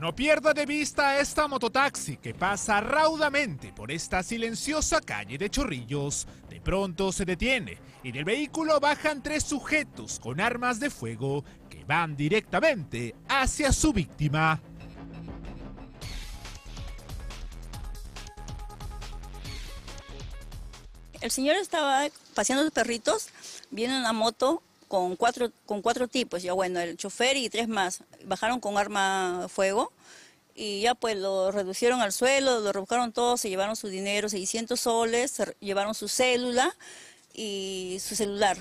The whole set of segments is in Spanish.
No pierda de vista esta mototaxi que pasa raudamente por esta silenciosa calle de Chorrillos. De pronto se detiene y del vehículo bajan tres sujetos con armas de fuego que van directamente hacia su víctima. El señor estaba paseando los perritos, viene una moto con cuatro, con cuatro tipos, ya bueno, el chofer y tres más, bajaron con arma fuego y ya pues lo reducieron al suelo, lo rebuscaron todo, se llevaron su dinero, 600 soles, se llevaron su célula y su celular.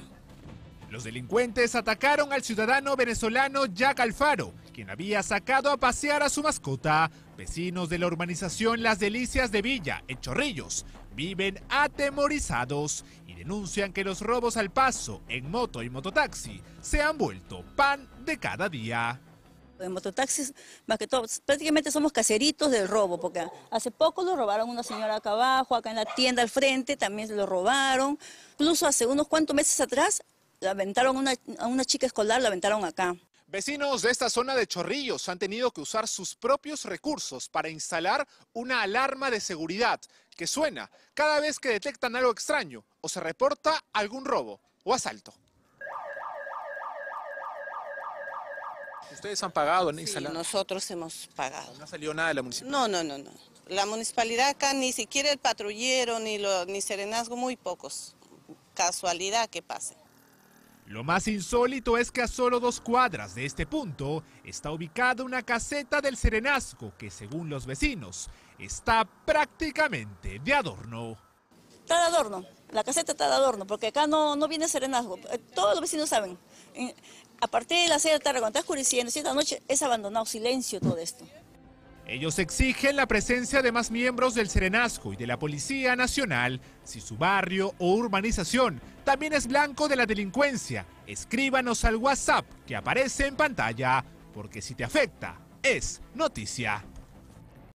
Los delincuentes atacaron al ciudadano venezolano Jack Alfaro, quien había sacado a pasear a su mascota. Vecinos de la urbanización Las Delicias de Villa, en Chorrillos, viven atemorizados y denuncian que los robos al paso en moto y mototaxi se han vuelto pan de cada día. En mototaxis, más que todo, prácticamente somos caseritos del robo, porque hace poco lo robaron una señora acá abajo, acá en la tienda al frente también lo robaron. Incluso hace unos cuantos meses atrás la aventaron a una chica escolar, la aventaron acá. Vecinos de esta zona de Chorrillos han tenido que usar sus propios recursos para instalar una alarma de seguridad que suena cada vez que detectan algo extraño o se reporta algún robo o asalto. ¿Ustedes han pagado en sí, Nosotros hemos pagado. ¿No ha salido nada de la municipalidad? No, no, no, no. La municipalidad acá ni siquiera el patrullero ni, ni serenazgo, muy pocos. Casualidad que pase. Lo más insólito es que a solo dos cuadras de este punto está ubicada una caseta del Serenazgo que según los vecinos está prácticamente de adorno. Está de adorno, la caseta está de adorno, porque acá no, no viene Serenazgo, eh, todos los vecinos saben. Eh, a partir de las 6 de la tarde, cuando está oscureciendo, esta noche es abandonado, silencio todo esto. Ellos exigen la presencia de más miembros del Serenazgo y de la Policía Nacional si su barrio o urbanización también es blanco de la delincuencia. Escríbanos al WhatsApp que aparece en pantalla, porque si te afecta, es noticia.